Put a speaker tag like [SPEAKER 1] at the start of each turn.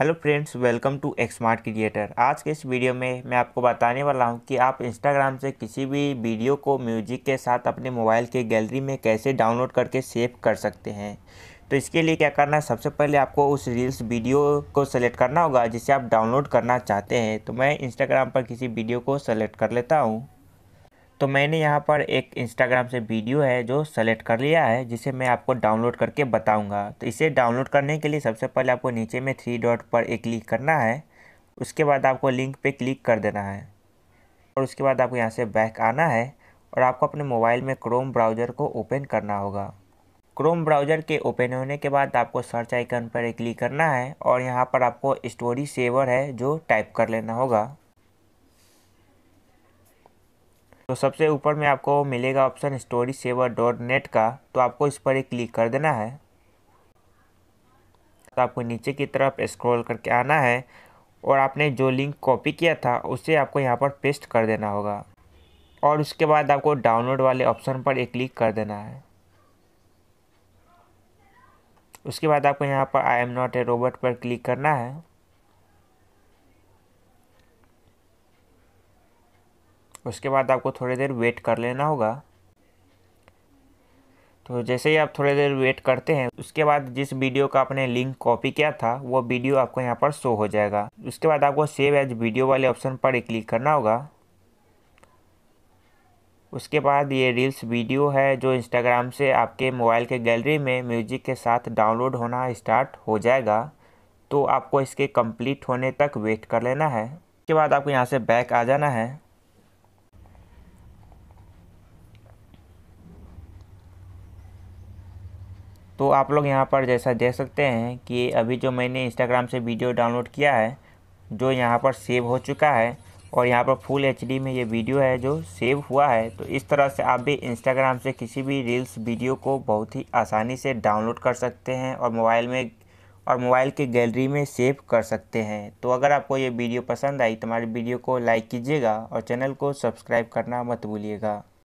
[SPEAKER 1] hello friends welcome to Xmart creator आज के इस वीडियो में मैं आपको बताने वाला हूं कि आप इंस्टाग्राम से किसी भी वीडियो को म्यूजिक के साथ अपने मोबाइल के गैलरी में कैसे डाउनलोड करके सेव कर सकते हैं तो इसके लिए क्या करना है सबसे पहले आपको उस रील्स वीडियो को सेलेक्ट करना होगा जिसे आप डाउनलोड करना चाहते हैं तो मैं इंस्टाग्राम पर किसी वीडियो को सेलेक्ट कर लेता हूँ तो मैंने यहाँ पर एक इंस्टाग्राम से वीडियो है जो सेलेक्ट कर लिया है जिसे मैं आपको डाउनलोड करके बताऊँगा तो इसे डाउनलोड करने के लिए सबसे पहले आपको नीचे में थ्री डॉट पर एक क्लिक करना है उसके बाद आपको लिंक पर क्लिक कर देना है और उसके बाद आपको यहाँ से बैक आना है और आपको अपने मोबाइल में क्रोम ब्राउज़र को ओपन करना होगा क्रोम ब्राउज़र के ओपन होने के बाद आपको सर्च आइकन पर क्लिक करना है और यहाँ पर आपको स्टोरी सेवर है जो टाइप कर लेना होगा तो सबसे ऊपर में आपको मिलेगा option story saver dot net का तो आपको इस पर एक क्लिक कर देना है तो आपको नीचे की तरफ स्क्रॉल करके आना है और आपने जो लिंक कॉपी किया था उसे आपको यहाँ पर पेस्ट कर देना होगा और उसके बाद आपको डाउनलोड वाले ऑप्शन पर एक क्लिक कर देना है उसके बाद आपको यहाँ पर I am not a robot पर क्लिक करना है उसके बाद आपको थोड़ी देर वेट कर लेना होगा तो जैसे ही आप थोड़ी देर वेट करते हैं उसके बाद जिस वीडियो का आपने लिंक कॉपी किया था वो वीडियो आपको यहाँ पर शो हो जाएगा उसके बाद आपको सेव एज वीडियो वाले ऑप्शन पर क्लिक करना होगा उसके बाद ये रील्स वीडियो है जो इंस्टाग्राम से आपके मोबाइल के गैलरी में म्यूजिक के साथ डाउनलोड होना स्टार्ट हो जाएगा तो आपको इसके कंप्लीट होने तक वेट कर लेना है उसके बाद आपको यहाँ से बैक आ जाना है तो आप लोग यहाँ पर जैसा देख सकते हैं कि अभी जो मैंने इंस्टाग्राम से वीडियो डाउनलोड किया है जो यहाँ पर सेव हो चुका है और यहाँ पर फुल एच में ये वीडियो है जो सेव हुआ है तो इस तरह से आप भी इंस्टाग्राम से किसी भी रील्स वीडियो को बहुत ही आसानी से डाउनलोड कर सकते हैं और मोबाइल में और मोबाइल के गैलरी में सेव कर सकते हैं तो अगर आपको ये वीडियो पसंद आई तो हमारी वीडियो को लाइक कीजिएगा और चैनल को सब्सक्राइब करना मत भूलिएगा